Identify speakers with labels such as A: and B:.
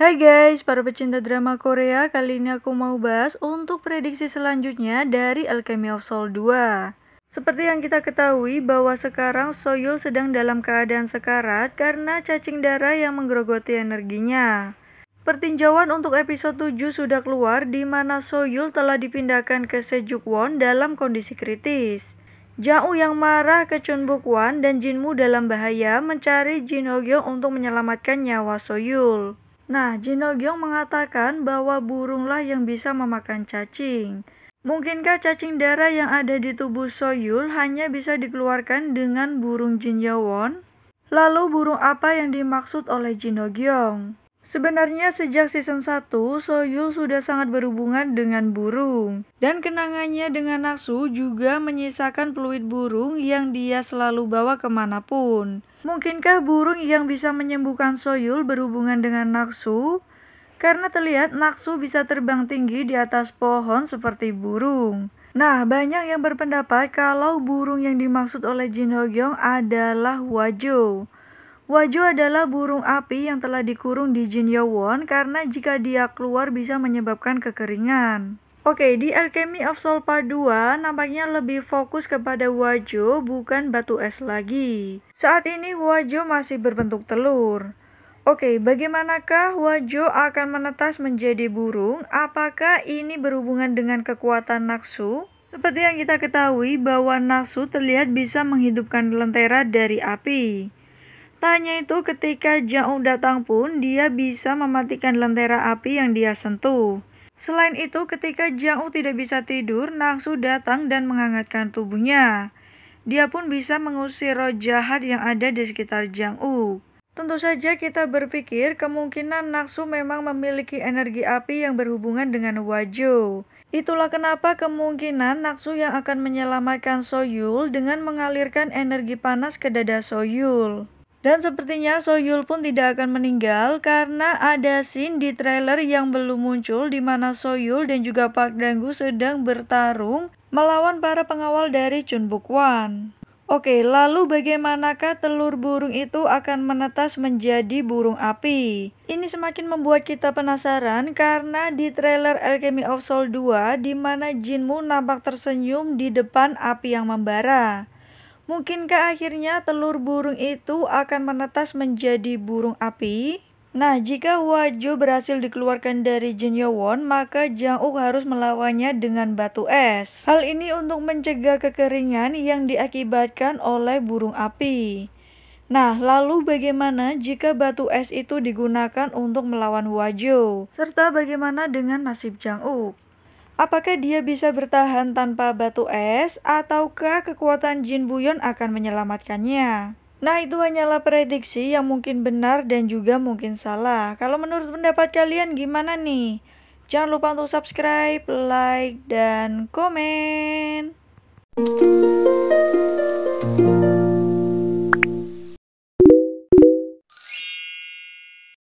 A: Hai guys, para pecinta drama Korea, kali ini aku mau bahas untuk prediksi selanjutnya dari Alchemy of Soul 2. Seperti yang kita ketahui bahwa sekarang Soyul sedang dalam keadaan sekarat karena cacing darah yang menggerogoti energinya. Pertinjauan untuk episode 7 sudah keluar di mana Soyul telah dipindahkan ke Sejuk Won dalam kondisi kritis. Jauh yang marah ke Chun dan Jinmu dalam bahaya mencari Jin Hogyong untuk menyelamatkan nyawa Soyul. Nah, Jin Jinogyong mengatakan bahwa burunglah yang bisa memakan cacing. Mungkinkah cacing darah yang ada di tubuh Soyul hanya bisa dikeluarkan dengan burung Yeowon? Lalu burung apa yang dimaksud oleh Jin Jinogyong? Sebenarnya sejak season 1, Soyul sudah sangat berhubungan dengan burung. Dan kenangannya dengan Naksu juga menyisakan peluit burung yang dia selalu bawa kemanapun. Mungkinkah burung yang bisa menyembuhkan Soyul berhubungan dengan Naksu? Karena terlihat Naksu bisa terbang tinggi di atas pohon seperti burung. Nah, banyak yang berpendapat kalau burung yang dimaksud oleh Jin Ho adalah Wajo. Wajo adalah burung api yang telah dikurung di Jin Yeowon karena jika dia keluar bisa menyebabkan kekeringan. Oke, di Alchemy of Soul Part 2 nampaknya lebih fokus kepada Wajo bukan batu es lagi. Saat ini Wajo masih berbentuk telur. Oke, bagaimanakah Wajo akan menetas menjadi burung? Apakah ini berhubungan dengan kekuatan Naksu? Seperti yang kita ketahui bahwa Naksu terlihat bisa menghidupkan lentera dari api. Tanya itu, ketika Jaung datang pun dia bisa mematikan lentera api yang dia sentuh. Selain itu, ketika Jaung tidak bisa tidur, Nangsu datang dan menghangatkan tubuhnya. Dia pun bisa mengusir roh jahat yang ada di sekitar U. Tentu saja kita berpikir kemungkinan Naksu memang memiliki energi api yang berhubungan dengan Wajo. Itulah kenapa kemungkinan Naksu yang akan menyelamatkan Soyul dengan mengalirkan energi panas ke dada Soyul. Dan sepertinya Soyul pun tidak akan meninggal karena ada scene di trailer yang belum muncul di mana Soyul dan juga Park Danggu sedang bertarung melawan para pengawal dari Chun Buk Wan. Oke, lalu bagaimanakah telur burung itu akan menetas menjadi burung api? Ini semakin membuat kita penasaran karena di trailer Alchemy of Soul 2 di mana Jinmu nampak tersenyum di depan api yang membara. Mungkinkah akhirnya telur burung itu akan menetas menjadi burung api? Nah, jika Wajo berhasil dikeluarkan dari Jin Yeowon, maka Jang Uk harus melawannya dengan batu es. Hal ini untuk mencegah kekeringan yang diakibatkan oleh burung api. Nah, lalu bagaimana jika batu es itu digunakan untuk melawan Wajo? Serta bagaimana dengan nasib Jang Uk? Apakah dia bisa bertahan tanpa batu es ataukah kekuatan Jin Buyon akan menyelamatkannya? Nah itu hanyalah prediksi yang mungkin benar dan juga mungkin salah. Kalau menurut pendapat kalian gimana nih? Jangan lupa untuk subscribe, like, dan komen.